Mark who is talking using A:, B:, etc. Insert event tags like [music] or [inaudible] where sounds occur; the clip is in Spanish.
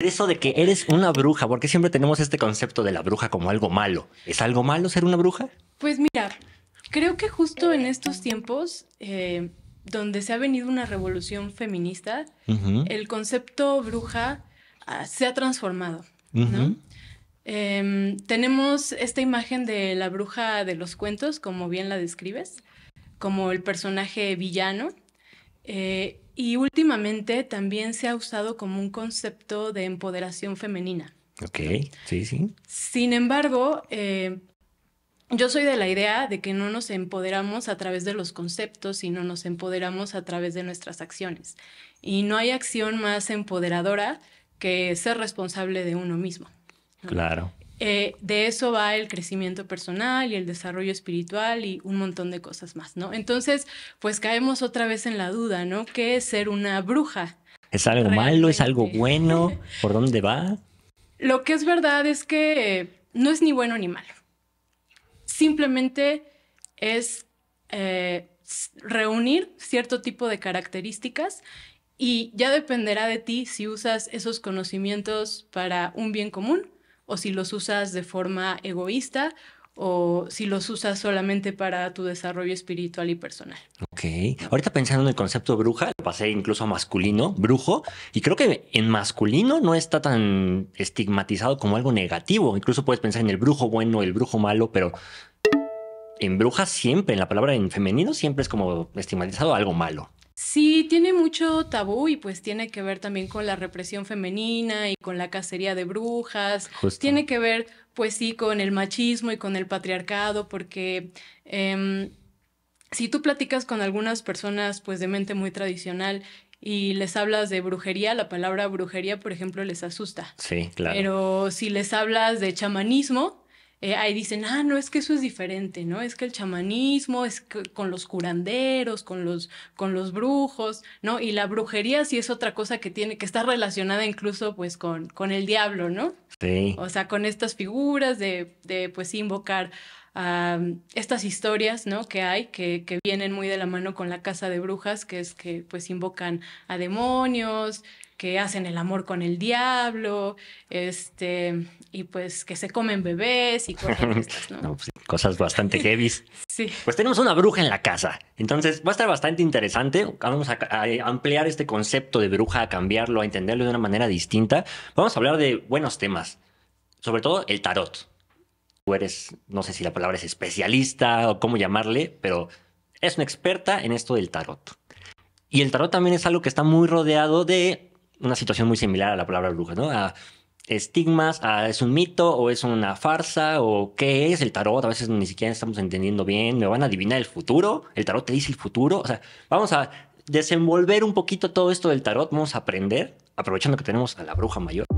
A: eso de que eres una bruja, porque siempre tenemos este concepto de la bruja como algo malo. ¿Es algo malo ser una bruja?
B: Pues mira, creo que justo en estos tiempos, eh, donde se ha venido una revolución feminista,
A: el
B: concepto bruja ah, se ha transformado, em, tenemos esta imagen de la bruja de los cuentos, como bien la describes, como el personaje villano. Eh, y últimamente también se ha usado como un concepto de empoderación femenina.
A: Ok, sí, sí.
B: Sin embargo, eh, yo soy de la idea de que no nos empoderamos a través de los conceptos, sino nos empoderamos a través de nuestras acciones. Y no hay acción más empoderadora que ser responsable de uno mismo. Claro. Eh, de eso va el crecimiento personal y el desarrollo espiritual y un montón de cosas más, ¿no? Entonces, pues caemos otra vez en la duda, ¿no? ¿Qué es ser una bruja?
A: ¿Es algo malo? ¿Es algo bueno? [laughs] ¿Por dónde va?
B: Lo que es verdad es que no es ni bueno ni malo. Simplemente es eh, reunir cierto tipo de características y ya dependerá de ti si usas esos conocimientos para un bien común o si los usas de forma egoísta o si los usas solamente para tu desarrollo espiritual y personal.
A: Ok, ahorita pensando en el concepto de bruja, lo pasé incluso a masculino, brujo, y creo que en masculino no está tan estigmatizado como algo negativo, incluso puedes pensar en el brujo bueno, el brujo malo, pero en bruja siempre, en la palabra en femenino siempre es como estigmatizado algo malo.
B: Sí, tiene mucho tabú y pues tiene que ver también con la represión femenina y con la cacería de brujas. Tiene que ver, pues sí, con el machismo y con el patriarcado, porque em, si tú platicas con algunas personas pues de mente muy tradicional y les hablas de brujería, la palabra brujería, por ejemplo, les asusta. Sí, claro. Pero si les hablas de chamanismo, eh, ahí dicen, ah, no, es que eso es diferente, ¿no? Es que el chamanismo es con los curanderos, con los, con los brujos, ¿no? Y la brujería sí es otra cosa que tiene, que está relacionada incluso pues con, con el diablo, ¿no? Sí. O sea, con estas figuras de, de pues invocar estas historias, ¿no? Que hay, que, que vienen muy de la mano con la casa de brujas, que es que pues invocan a demonios, que hacen el amor con el diablo, este, y pues que se comen bebés y cosas ¿no? [laughs]
A: Pues, cosas bastante [laughs] heavy. sí. Pues tenemos una bruja en la casa, entonces va a estar bastante interesante. Vamos a, a, ampliar este concepto de bruja, a cambiarlo, a entenderlo de una manera distinta. Vamos a hablar de buenos temas, sobre todo el tarot. Tú eres, no sé si la palabra es especialista o cómo llamarle, pero es una experta en esto del tarot. Y el tarot también es algo que está muy rodeado de una situación muy similar a la palabra bruja, ¿no? A estigmas, a es un mito o es una farsa o qué es el tarot, a veces ni siquiera estamos entendiendo bien, me van a adivinar el futuro, el tarot te dice el futuro, o sea, vamos a desenvolver un poquito todo esto del tarot, vamos a aprender, aprovechando que tenemos a la bruja mayor.